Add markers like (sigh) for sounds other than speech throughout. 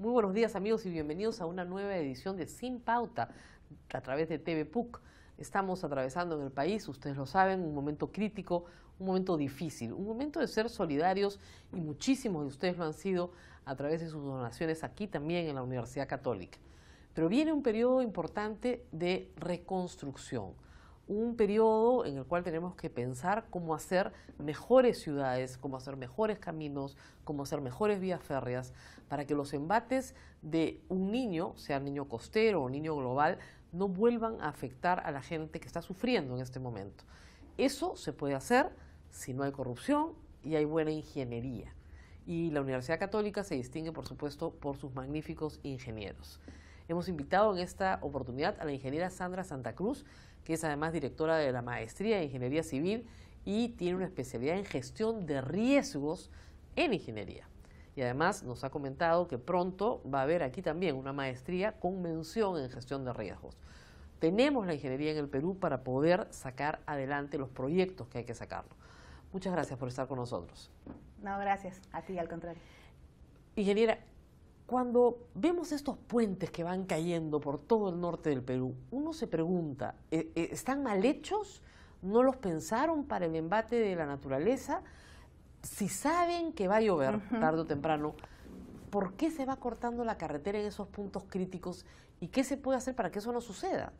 Muy buenos días amigos y bienvenidos a una nueva edición de Sin Pauta a través de TV PUC. Estamos atravesando en el país, ustedes lo saben, un momento crítico, un momento difícil, un momento de ser solidarios y muchísimos de ustedes lo han sido a través de sus donaciones aquí también en la Universidad Católica. Pero viene un periodo importante de reconstrucción un periodo en el cual tenemos que pensar cómo hacer mejores ciudades, cómo hacer mejores caminos, cómo hacer mejores vías férreas, para que los embates de un niño, sea niño costero o niño global, no vuelvan a afectar a la gente que está sufriendo en este momento. Eso se puede hacer si no hay corrupción y hay buena ingeniería. Y la Universidad Católica se distingue, por supuesto, por sus magníficos ingenieros. Hemos invitado en esta oportunidad a la ingeniera Sandra Santa Cruz, es además directora de la maestría de Ingeniería Civil y tiene una especialidad en gestión de riesgos en ingeniería. Y además nos ha comentado que pronto va a haber aquí también una maestría con mención en gestión de riesgos. Tenemos la ingeniería en el Perú para poder sacar adelante los proyectos que hay que sacarlo. Muchas gracias por estar con nosotros. No, gracias. A ti, al contrario. Ingeniera, cuando vemos estos puentes que van cayendo por todo el norte del Perú, uno se pregunta, ¿e, e, ¿están mal hechos? ¿No los pensaron para el embate de la naturaleza? Si saben que va a llover tarde o temprano, ¿por qué se va cortando la carretera en esos puntos críticos y qué se puede hacer para que eso no suceda?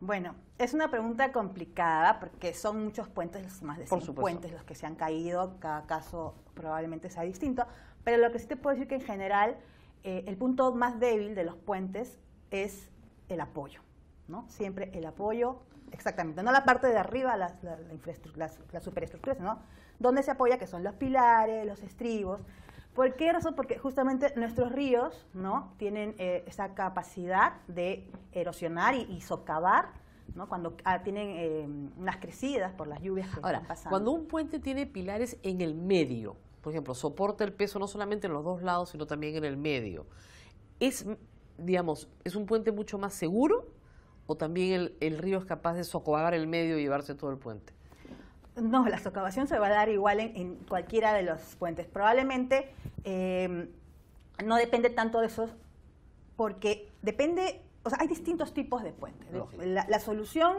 Bueno, es una pregunta complicada porque son muchos puentes, más de 100 puentes los que se han caído, cada caso probablemente sea distinto, pero lo que sí te puedo decir que en general eh, el punto más débil de los puentes es el apoyo, ¿no? Siempre el apoyo, exactamente, no la parte de arriba, la, la, la, superestructura, sino donde se apoya, que son los pilares, los estribos. ¿Por qué razón? Porque justamente nuestros ríos ¿no? tienen eh, esa capacidad de erosionar y, socavar ¿no? cuando ah, tienen eh, unas crecidas por las lluvias que Ahora, están pasando. Cuando un puente tiene pilares en el medio, por ejemplo, soporta el peso no solamente en los dos lados, sino también en el medio. Es, digamos, es un puente mucho más seguro o también el, río es capaz de socavar el medio y llevarse todo el puente. No, la socavación se va a dar igual en, cualquiera de los puentes. Probablemente em, no depende tanto de eso porque depende, o sea, hay distintos tipos de puentes. Ah, la, solución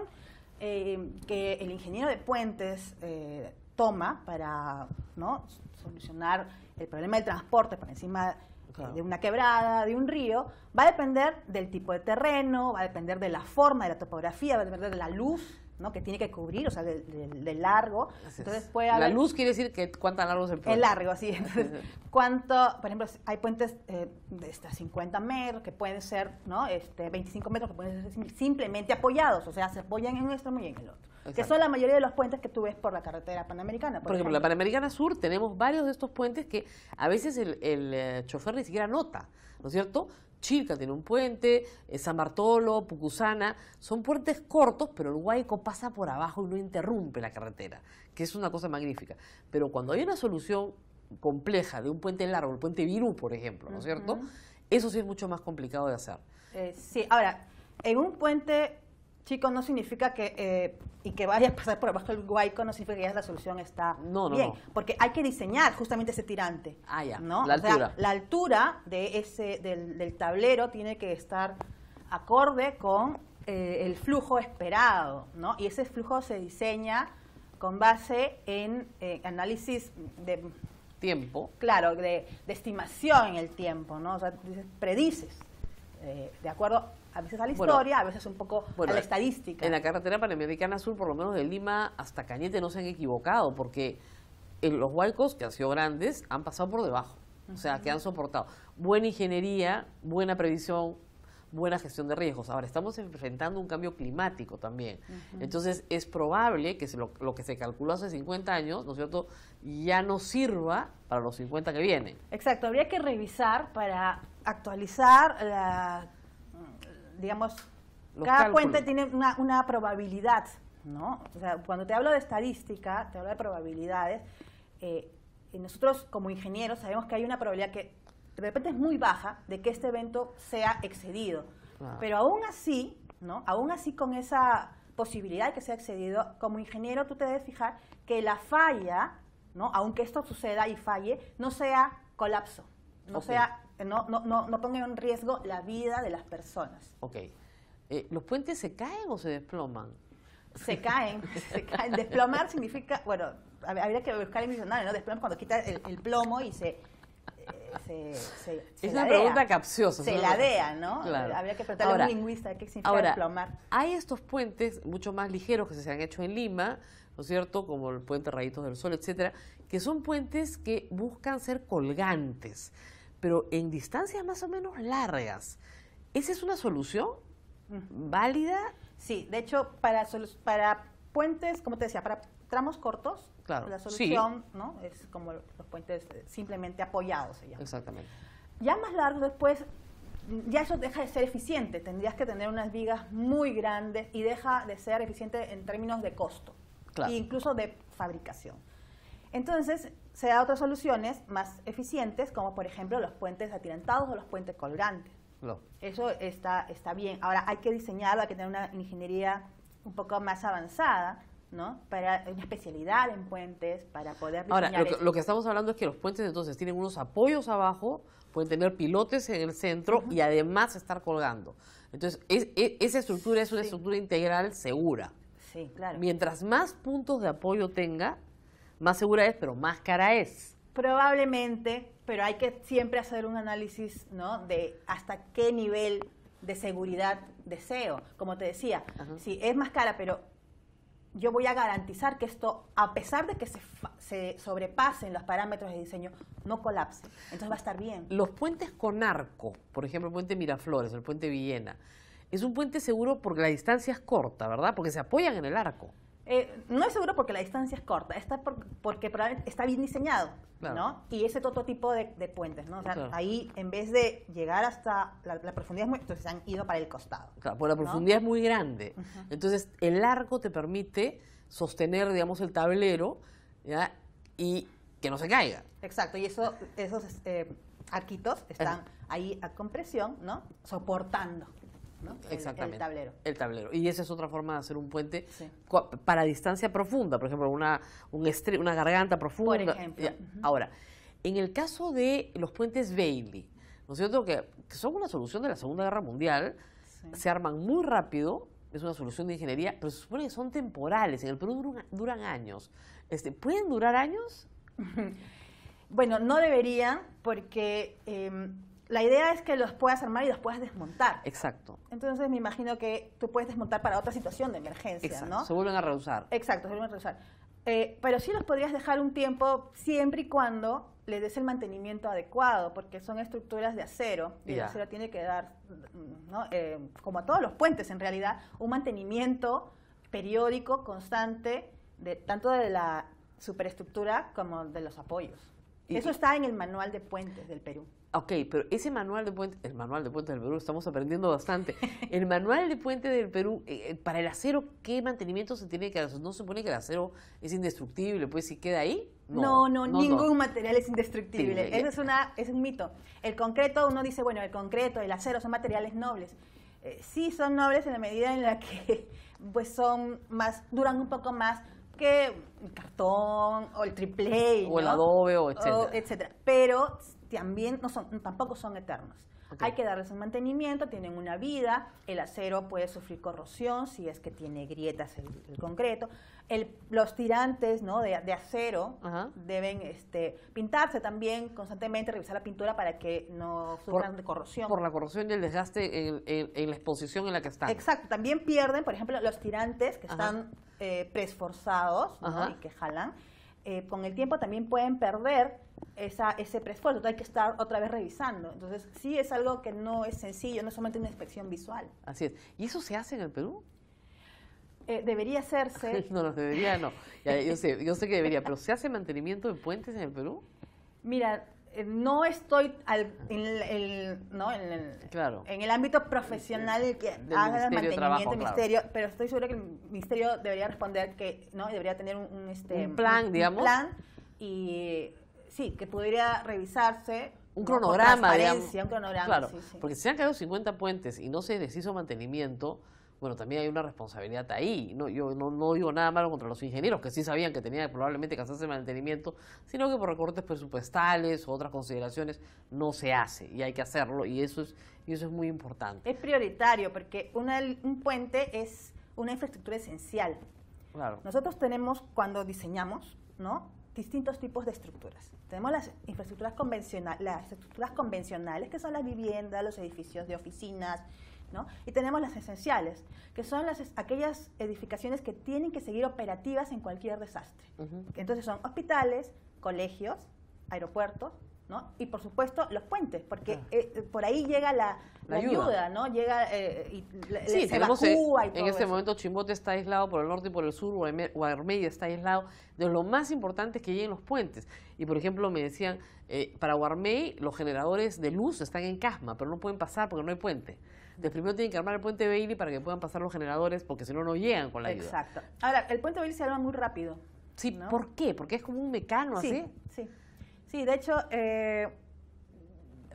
em, que el ingeniero de puentes eh, toma para ¿no? solucionar el problema del transporte por encima de una quebrada, de un río, va a depender del tipo de terreno, va a depender de la forma, de la topografía, va a depender de la luz que tiene que cubrir, o sea, del de, largo. Entonces, puede haber... La luz quiere decir que cuánto largo es el puente. El largo, sí. Entonces, cuánto, por ejemplo, hay puentes eh, de hasta este, 50 metros que pueden ser, ¿no? Este, 25 metros que pueden ser simplemente apoyados, o sea, se apoyan en uno extremo y en el otro. Que son la mayoría de los puentes que tú ves por la carretera panamericana. Por, ejemplo, en la Panamericana Sur tenemos varios de estos puentes que a veces el, el eh, chofer ni siquiera nota, ¿no es cierto? Chilca tiene un puente, eh, San Bartolo, Pucusana, son puentes cortos, pero el Huayco pasa por abajo y no interrumpe la carretera, que es una cosa magnífica. Pero cuando hay una solución compleja de un puente largo, el puente Virú, por ejemplo, ¿no es cierto? Eso sí es mucho más complicado de hacer. Eh, sí, ahora, en un puente Chicos, no significa que eh, y que vaya a pasar por abajo el guayco no significa que ya la solución está no, bien porque hay que diseñar justamente ese tirante ah ya la altura la altura de ese del, tablero tiene que estar acorde con eh, el flujo esperado no y ese flujo se diseña con base en eh, análisis de tiempo claro de, de estimación en el tiempo no o sea predices eh, de acuerdo a veces a la historia, a veces un poco a la estadística. En la carretera panamericana sur, por lo menos de Lima hasta Cañete, no se han equivocado, porque en los huaycos, que han sido grandes, han pasado por debajo. O sea, que han soportado. Buena ingeniería, buena previsión, buena gestión de riesgos. Ahora, estamos enfrentando un cambio climático también. Entonces, es probable que lo, que se calculó hace 50 años, ¿no es cierto?, ya no sirva para los 50 que vienen. Exacto, habría que revisar para actualizar la, digamos, cada puente tiene una, probabilidad, ¿no? O sea, cuando te hablo de estadística, te hablo de probabilidades. Eh, nosotros como ingenieros sabemos que hay una probabilidad que de repente es muy baja de que este evento sea excedido. Pero aún así, ¿no? Aún así con esa posibilidad de que sea excedido, como ingeniero tú te debes fijar que la falla, ¿no? Aunque esto suceda y falle, no sea colapso, no sea no, no, no, ponga en riesgo la vida de las personas. Ok. Eh, ¿Los puentes se caen o se desploman? Se caen, (laughs) se caen. Desplomar significa, bueno, habría que buscar el diccionario, ¿no? Desplomar cuando quita el, el plomo y se es una pregunta capciosa. Se ladea, ¿no? Habría que preguntarle ahora, a un lingüista qué significa ahora, Hay estos puentes mucho más ligeros que se han hecho en Lima, ¿no es cierto? Como el puente Rayitos del Sol, etcétera, que son puentes que buscan ser colgantes, pero en distancias más o menos largas. ¿Esa es una solución mm. válida? Sí, de hecho, para, para puentes, como te decía, para tramos cortos, la solución ¿no? es como los puentes eh, simplemente apoyados. Se Exactamente. Ya más largos después, ya eso deja de ser eficiente. Tendrías que tener unas vigas muy grandes y deja de ser eficiente en términos de costo claro. e incluso de fabricación. Entonces, se da otras soluciones más eficientes, como por ejemplo los puentes atirantados o los puentes colgantes. Eso está, está bien. Ahora, hay que diseñarlo, hay que tener una ingeniería un poco más avanzada, ¿no? Para una especialidad en puentes, para poder Ahora, lo que, estamos hablando es que los puentes entonces tienen unos apoyos abajo, pueden tener pilotes en el centro y además estar colgando. Entonces, e, esa estructura es una estructura integral segura. Sí, claro. Mientras más puntos de apoyo tenga, más segura es, pero más cara es. Probablemente, pero hay que siempre hacer un análisis, ¿no? De hasta qué nivel de seguridad deseo. Como te decía, sí, es más cara, pero yo voy a garantizar que esto, a pesar de que se, se, sobrepasen los parámetros de diseño, no colapse. Entonces va a estar bien. Los puentes con arco, por ejemplo, el puente Miraflores, el puente Villena, es un puente seguro porque la distancia es corta, ¿verdad? Porque se apoyan en el arco. Eh, no es seguro porque la distancia es corta, está porque está bien diseñado, ¿no? Y ese otro tipo de, puentes, ¿no? O sea, ahí en vez de llegar hasta la, profundidad es muy, entonces han ido para el costado. Claro, la profundidad es muy grande. Entonces el arco te permite sostener, digamos, el tablero, Y que no se caiga. Exacto, y esos eh, arquitos están eh. ahí a compresión, ¿no? Soportando. Exactamente. El, tablero. El tablero. Y esa es otra forma de hacer un puente para distancia profunda, por ejemplo, una, una garganta profunda. Por ejemplo. Ahora, en el caso de los puentes Bailey, ¿no es cierto? Que, son una solución de la Segunda Guerra Mundial, se arman muy rápido, es una solución de ingeniería, pero se supone que son temporales, en el Perú duran, años. Este, ¿Pueden durar años? (laughs) bueno, no deberían porque... Em, la idea es que los puedas armar y los puedas desmontar. Exacto. Entonces me imagino que tú puedes desmontar para otra situación de emergencia, ¿no? Se vuelven a reusar. Exacto, se vuelven a reusar. Eh, pero sí los podrías dejar un tiempo siempre y cuando le des el mantenimiento adecuado, porque son estructuras de acero y el acero tiene que dar, ¿no? Eh, como a todos los puentes en realidad, un mantenimiento periódico, constante, de, tanto de la superestructura como de los apoyos. Eso está en el manual de puentes del Perú. Ok, pero ese manual de puente, el manual de puente del Perú, estamos aprendiendo bastante. (laughs) El manual de puente del Perú, eh, eh, para el acero, ¿qué mantenimiento se tiene que hacer? ¿No se supone que el acero es indestructible? Pues si queda ahí. No, no, ningún material es indestructible. Eso es, una, es un mito. El concreto, uno dice, bueno, el concreto, el acero son materiales nobles. Eh, sí, son nobles en la medida en la que (laughs) pues son más, duran un poco más, que el cartón o el triple A, o el adobe o etcétera. Pero también no son, tampoco son eternos. Hay que darles un mantenimiento, tienen una vida, el acero puede sufrir corrosión si es que tiene grietas el, concreto. los tirantes ¿no? de, acero deben este, pintarse también constantemente, revisar la pintura para que no sufran de corrosión. Por la corrosión y el desgaste en, la exposición en la que están. Exacto, también pierden, por ejemplo, los tirantes que están eh, presforzados y que jalan eh, con el tiempo también pueden perder esa, ese preesfuerzo, entonces hay que estar otra vez revisando. Entonces, sí es algo que no es sencillo, no es solamente una inspección visual. Así es. ¿Y eso se hace en el Perú? Eh, debería hacerse. (laughs) no, no, debería no. yo, sé, yo sé que debería, pero ¿se hace mantenimiento de puentes en el Perú? Mira, eh, no estoy en, el, ¿no? en, claro. en el ámbito profesional el, este, que haga el mantenimiento del pero estoy segura que el ministerio debería responder que no debería tener un, este, plan, digamos. y sí, que podría revisarse un cronograma, digamos. porque se han caído 50 puentes y no se les hizo mantenimiento, bueno, también hay una responsabilidad ahí. No, yo no, digo nada malo contra los ingenieros, que sí sabían que tenían probablemente que hacerse mantenimiento, sino que por recortes presupuestales o otras consideraciones no se hace y hay que hacerlo y eso es, y eso es muy importante. Es prioritario porque un puente es una infraestructura esencial. Claro. Nosotros tenemos, cuando diseñamos, ¿no? distintos tipos de estructuras. Tenemos las infraestructuras convencionales, las estructuras convencionales que son las viviendas, los edificios de oficinas, y tenemos las esenciales, que son las, aquellas edificaciones que tienen que seguir operativas en cualquier desastre. Entonces son hospitales, colegios, aeropuertos, ¿no? Y por supuesto los puentes, porque ah. eh, eh, por ahí llega la, ayuda. ¿no? Llega eh, y se evacúa e, todo En este momento Chimbote está aislado por el norte y por el sur, Guarmey está aislado. De lo más importante es que lleguen los puentes. Y por ejemplo me decían, para Guarmey los generadores de luz están en Casma, pero no pueden pasar porque no hay puente primero tienen que armar el puente Bailey para que puedan pasar los generadores, porque si no, no llegan con la ayuda. Exacto. Ahora, el puente Bailey se arma muy rápido. Sí, ¿por qué? Porque es como un mecano así. Sí, sí. de hecho, eh,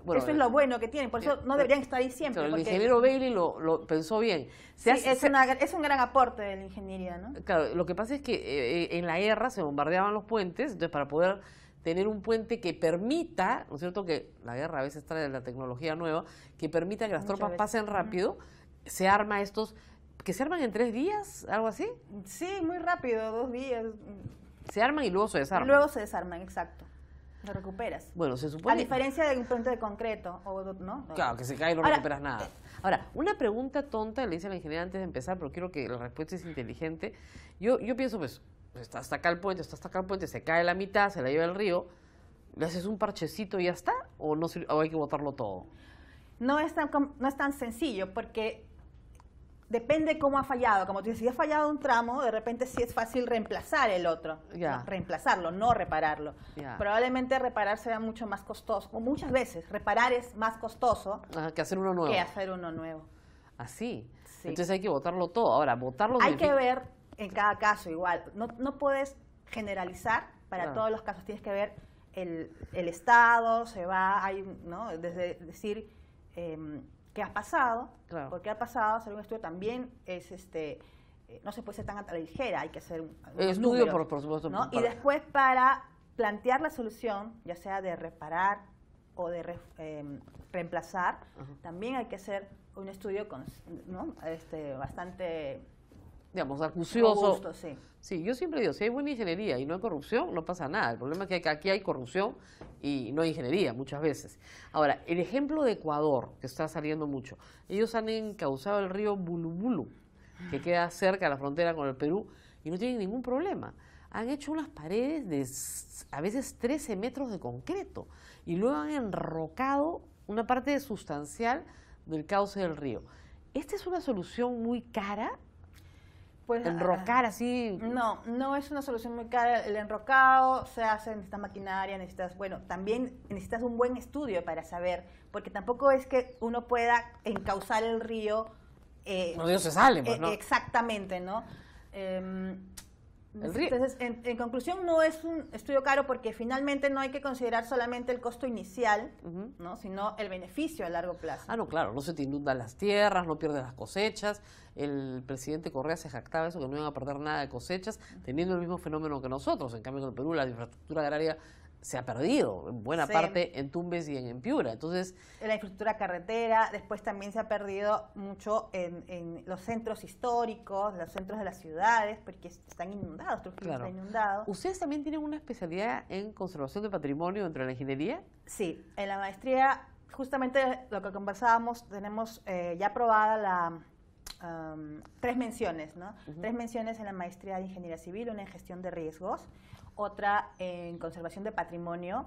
eso es lo bueno que tienen, por eso eh, no deberían estar ahí siempre. Pero el ingeniero Bailey lo, pensó bien. es, un gran aporte de la ingeniería, ¿no? Claro, lo que pasa es que eh, en la guerra se bombardeaban los puentes, entonces para poder tener un puente que permita, ¿no es cierto? Que la guerra a veces trae la tecnología nueva, que permita que las tropas pasen rápido, se arma estos, que se arman en tres días, algo así. Sí, muy rápido, dos días. Se arman y luego se desarman. Luego se desarman, exacto. Lo recuperas. Bueno, se supone. A diferencia de un puente de concreto, o, ¿no? Claro, que se cae y no recuperas nada. Ahora, una pregunta tonta le dice al la ingeniera antes de empezar, pero quiero que la respuesta es inteligente. Yo, yo pienso, pues, pues, está hasta acá el puente, está hasta acá el puente, se cae la mitad, se la lleva el río, le haces un parchecito y ya está, o, no, hay que botarlo todo. No es, tan, no es tan sencillo porque depende cómo ha fallado. Como tú dices, si ha fallado un tramo, de repente sí es fácil reemplazar el otro. Reemplazarlo, no repararlo. Probablemente reparar sea mucho más costoso. muchas veces, reparar es más costoso que hacer uno nuevo. Que hacer uno nuevo. Así. Ah, Entonces hay que botarlo todo. Ahora, botarlo... Hay que ver en cada caso igual. No, no puedes generalizar para todos los casos. Tienes que ver el, estado, se va, hay, ¿no? Desde decir em, qué ha pasado, porque ha pasado, hacer un estudio también es este eh, no se puede ser tan ligera, hay que hacer un estudio, por, supuesto. Y después para plantear la solución, ya sea de reparar o de em, reemplazar, también hay que hacer un estudio con, ¿no? este, bastante digamos, acucioso. sí. yo siempre digo, si hay buena ingeniería y no hay corrupción, no pasa nada. El problema es que aquí hay corrupción y no hay ingeniería muchas veces. Ahora, el ejemplo de Ecuador, que está saliendo mucho, ellos han encauzado el río Bulubulu, que queda cerca de la frontera con el Perú, y no tienen ningún problema. Han hecho unas paredes de a veces 13 metros de concreto y luego han enrocado una parte sustancial del cauce del río. Esta es una solución muy cara enrocar así. No, no es una solución muy cara. El enrocado se hace, en esta maquinaria, necesitas, bueno, también necesitas un buen estudio para saber, porque tampoco es que uno pueda encauzar el río. los eh, no, se sale, pues, eh, ¿no? Exactamente, ¿no? Em, entonces, en, conclusión, no es un estudio caro porque finalmente no hay que considerar solamente el costo inicial, ¿no? sino el beneficio a largo plazo. Ah, no, claro, no se te inundan las tierras, no pierdes las cosechas. El presidente Correa se jactaba eso, que no iban a perder nada de cosechas, teniendo el mismo fenómeno que nosotros. En cambio, en Perú la infraestructura agraria se ha perdido en buena parte en Tumbes y en, Piura. Entonces, la infraestructura carretera, después también se ha perdido mucho en, los centros históricos, los centros de las ciudades, porque están inundados, Trujillo está inundado. ¿Ustedes también tienen una especialidad en conservación de patrimonio dentro de la ingeniería? Sí, en la maestría, justamente lo que conversábamos, tenemos eh, ya aprobada la tres menciones, ¿no? Tres menciones en la maestría de Ingeniería Civil, una en gestión de riesgos, otra en conservación de patrimonio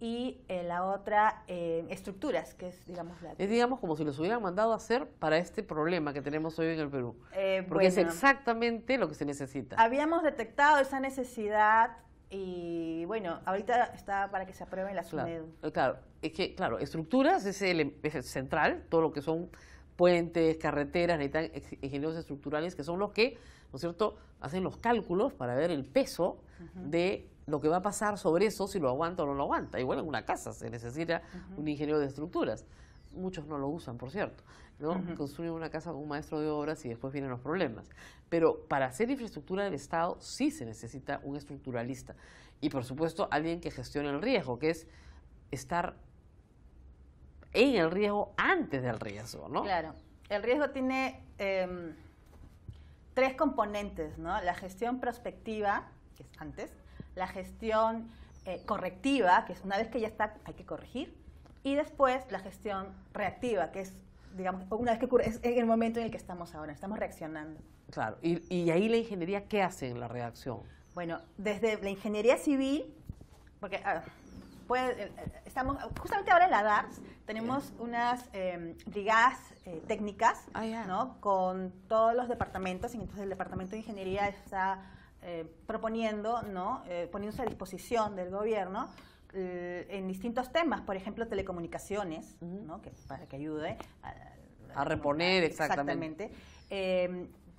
y eh, la otra en estructuras, que es, digamos, la... Es, digamos, como si los hubieran mandado a hacer para este problema que tenemos hoy en el Perú. Eh, porque es exactamente lo que se necesita. Habíamos detectado esa necesidad y, bueno, ahorita está para que se apruebe la SUNEDU. Eh, claro, es que, claro, estructuras es, el, es el central, todo lo que son puentes, carreteras, necesitan ingenieros estructurales que son los que, ¿no es cierto?, hacen los cálculos para ver el peso de lo que va a pasar sobre eso, si lo aguanta o no lo aguanta. Igual en una casa se necesita un ingeniero de estructuras. Muchos no lo usan, por cierto. Construyen una casa con un maestro de obras y después vienen los problemas. Pero para hacer infraestructura del Estado sí se necesita un estructuralista. Y por supuesto alguien que gestione el riesgo, que es estar en el riesgo antes del riesgo, ¿no? Claro. El riesgo tiene em, tres componentes, ¿no? La gestión prospectiva, que es antes, la gestión eh, correctiva, que es una vez que ya está, hay que corregir, y después la gestión reactiva, que es, digamos, una vez que ocurre, es el momento en el que estamos ahora, estamos reaccionando. Claro, y, ahí la ingeniería, ¿qué hace en la reacción? Bueno, desde la ingeniería civil, porque eh, eh, estamos, justamente ahora en la DARS tenemos unas eh, brigadas técnicas, ah, Con todos los departamentos, y entonces el departamento de ingeniería está proponiendo, ¿no? poniéndose a disposición del gobierno en distintos temas, por ejemplo, telecomunicaciones, ¿no? para que ayude a, reponer, exactamente.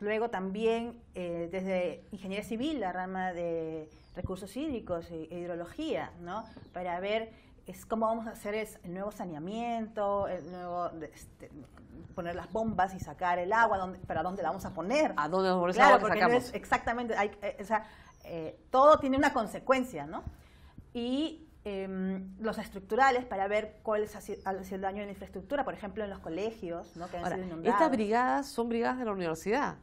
luego también desde ingeniería civil, la rama de recursos hídricos e hidrología, ¿no? Para ver es cómo vamos a hacer el nuevo saneamiento, el nuevo este, poner las bombas y sacar el agua, pero para dónde la vamos a poner. ¿A dónde vamos a claro, porque exactamente, eh, o sea, eh, todo tiene una consecuencia, ¿no? Y em, los estructurales para ver cuál es el daño en la infraestructura, por ejemplo, en los colegios, ¿no? Estas brigadas son brigadas de la universidad.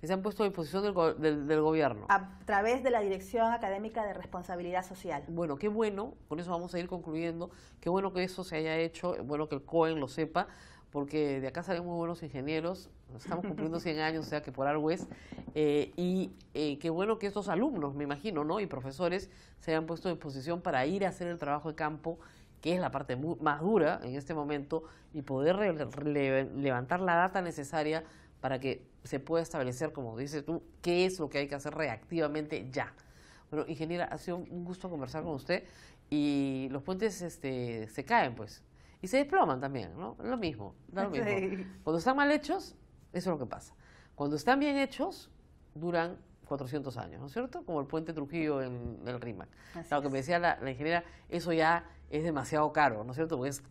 Que se han puesto a disposición del, gobierno. A través de la Dirección Académica de Responsabilidad Social. Bueno, qué bueno, con eso vamos a ir concluyendo, qué bueno que eso se haya hecho, bueno que el COEN lo sepa, porque de acá salen muy buenos ingenieros, estamos cumpliendo 100 (laughs) años, o sea que por algo es, eh, y eh, qué bueno que estos alumnos, me imagino, ¿no? y profesores se hayan puesto a disposición para ir a hacer el trabajo de campo que es la parte más dura en este momento, y poder levantar la data necesaria para que se pueda establecer, como dices tú, qué es lo que hay que hacer reactivamente ya. Bueno, ingeniera, ha sido un gusto conversar con usted y los puentes este, se caen, pues. Y se desploman también, ¿no? Lo mismo, lo mismo. Cuando están mal hechos, eso es lo que pasa. Cuando están bien hechos, duran 400 años, ¿no es cierto? Como el puente Trujillo en el RIMAC. lo que me decía la, la, ingeniera, eso ya es demasiado caro, ¿no es cierto? Porque es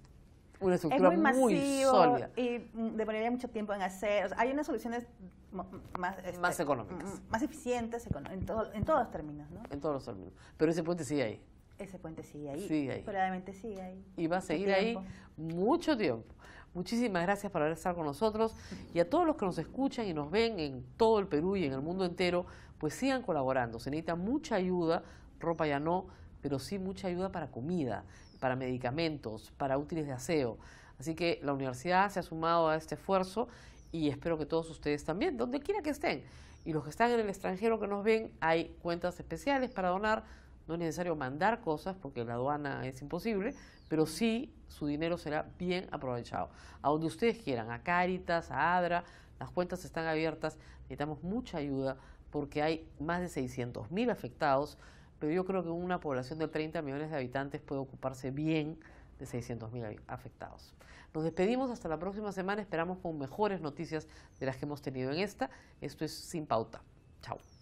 una estructura muy, sólida. Y demoraría mucho tiempo en hacer. hay unas soluciones más, este, más económicas. Más eficientes en, en todos los términos, ¿no? En todos los términos. Pero ese puente sigue ahí. Ese puente sigue ahí. Sigue ahí. Probablemente sigue ahí. Y va a seguir ahí mucho tiempo. Muchísimas gracias por haber estado con nosotros y a todos los que nos escuchan y nos ven en todo el Perú y en el mundo entero, pues sigan colaborando. Se necesita mucha ayuda, ropa ya no, pero sí mucha ayuda para comida para medicamentos, para útiles de aseo. Así que la universidad se ha sumado a este esfuerzo y espero que todos ustedes también, donde quiera que estén. Y los que están en el extranjero que nos ven, hay cuentas especiales para donar. No es necesario mandar cosas porque la aduana es imposible, pero sí su dinero será bien aprovechado. A donde ustedes quieran, a Caritas, a Adra, las cuentas están abiertas. Necesitamos mucha ayuda porque hay más de 600 mil afectados pero yo creo que una población de 30 millones de habitantes puede ocuparse bien de 600.000 afectados. Nos despedimos hasta la próxima semana, esperamos con mejores noticias de las que hemos tenido en esta. Esto es Sin Pauta. Chao.